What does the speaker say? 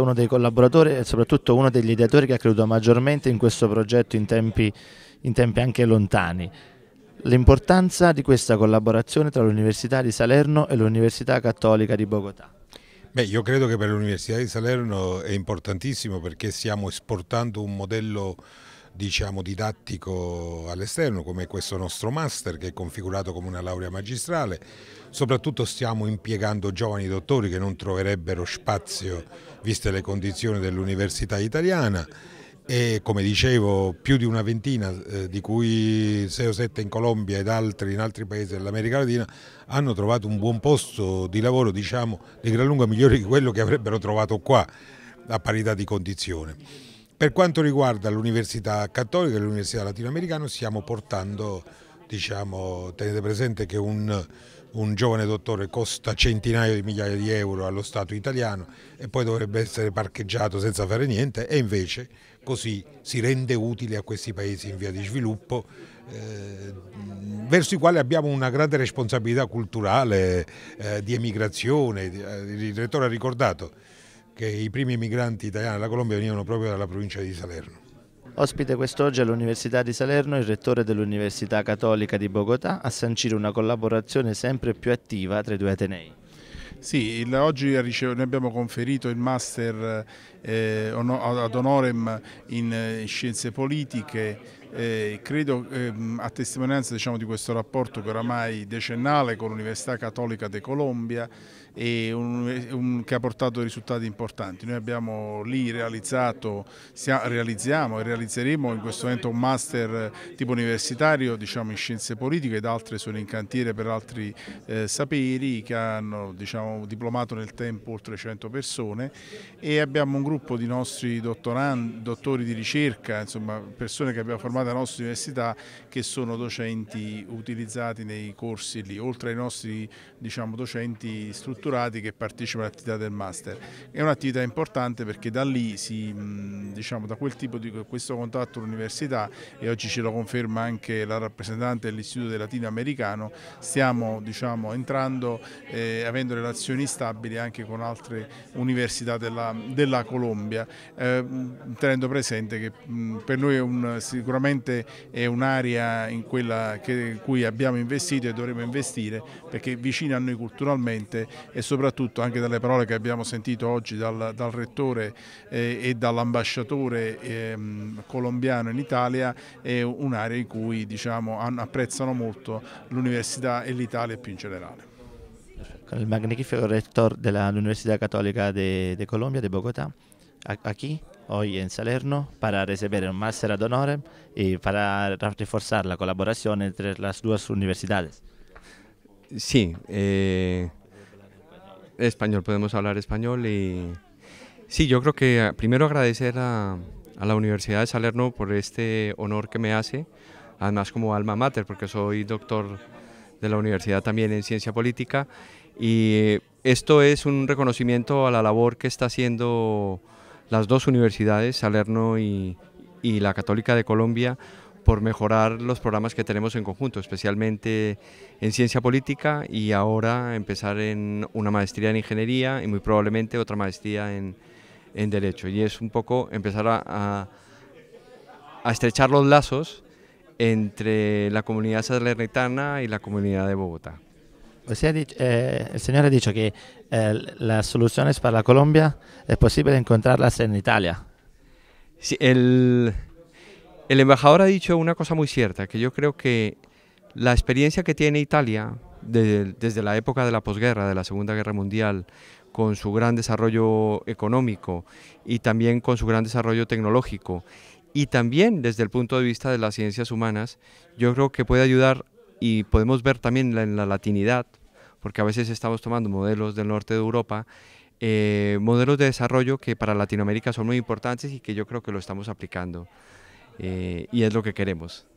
uno dei collaboratori e soprattutto uno degli ideatori che ha creduto maggiormente in questo progetto in tempi, in tempi anche lontani. L'importanza di questa collaborazione tra l'Università di Salerno e l'Università Cattolica di Bogotà. Beh, io credo che per l'Università di Salerno è importantissimo perché stiamo esportando un modello diciamo, didattico all'esterno come questo nostro master che è configurato come una laurea magistrale. Soprattutto stiamo impiegando giovani dottori che non troverebbero spazio viste le condizioni dell'università italiana e come dicevo più di una ventina eh, di cui 6 o 7 in Colombia ed altri in altri paesi dell'America Latina hanno trovato un buon posto di lavoro diciamo di gran lunga migliore di quello che avrebbero trovato qua a parità di condizione. Per quanto riguarda l'Università Cattolica e l'Università Latinoamericana stiamo portando, diciamo, tenete presente che un, un giovane dottore costa centinaia di migliaia di euro allo Stato italiano e poi dovrebbe essere parcheggiato senza fare niente e invece così si rende utile a questi paesi in via di sviluppo eh, verso i quali abbiamo una grande responsabilità culturale eh, di emigrazione, il rettore ha ricordato che i primi migranti italiani alla Colombia venivano proprio dalla provincia di Salerno. Ospite quest'oggi all'Università di Salerno il rettore dell'Università Cattolica di Bogotà a sancire una collaborazione sempre più attiva tra i due Atenei. Sì, oggi noi abbiamo conferito il master eh, ad honorem in eh, scienze politiche eh, credo ehm, a testimonianza diciamo, di questo rapporto che oramai decennale con l'Università Cattolica de Colombia e un, un, che ha portato risultati importanti. Noi abbiamo lì realizzato, sia, realizziamo e realizzeremo in questo momento un master tipo universitario diciamo, in scienze politiche ed altre sono in cantiere per altri eh, saperi che hanno diciamo, diplomato nel tempo oltre 100 persone e abbiamo un gruppo di nostri dottori di ricerca, insomma persone che abbiamo formato la nostra università che sono docenti utilizzati nei corsi lì, oltre ai nostri diciamo, docenti strutturati che partecipano all'attività del master. È un'attività importante perché da lì, si, diciamo, da quel tipo di questo contatto l'università e oggi ce lo conferma anche la rappresentante dell'Istituto Latino Latinoamericano, stiamo diciamo, entrando eh, avendo relazioni stabili anche con altre università della, della Colombia, eh, tenendo presente che mh, per noi è un, sicuramente sicuramente è un'area in, in cui abbiamo investito e dovremo investire perché è vicina a noi culturalmente e soprattutto anche dalle parole che abbiamo sentito oggi dal, dal rettore eh, e dall'ambasciatore eh, colombiano in Italia è un'area in cui diciamo, apprezzano molto l'università e l'Italia più in generale. Con il magnifico rettore dell'Università Cattolica di Colombia, di Bogotà, a, a chi? hoy en Salerno para recibir un máster de honor y para reforzar la colaboración entre las dos universidades. Sí, eh, español, podemos hablar español y sí, yo creo que ah, primero agradecer a, a la Universidad de Salerno por este honor que me hace, además como alma mater, porque soy doctor de la universidad también en ciencia política y esto es un reconocimiento a la labor que está haciendo las dos universidades, Salerno y, la Católica de Colombia, por mejorar los programas que tenemos en conjunto, especialmente en ciencia política y ahora empezar en una maestría en ingeniería y muy probablemente otra maestría en, derecho. Y es un poco empezar a, a, estrechar los lazos entre la comunidad salernitana y la comunidad de Bogotá. Eh, el señor ha dicho que eh, las soluciones para Colombia es posible encontrarlas en Italia. el, embajador ha dicho una cosa muy cierta, que yo creo que la experiencia que tiene Italia desde la época de la posguerra, de la Segunda Guerra Mundial, con su gran desarrollo económico y también con su gran desarrollo tecnológico, y también desde el punto de vista de las ciencias humanas, yo creo que puede ayudar y podemos ver también en la latinidad, porque a veces estamos tomando modelos del norte de Europa, eh, modelos de desarrollo que para Latinoamérica son muy importantes y que yo creo que lo estamos aplicando eh, y es lo que queremos.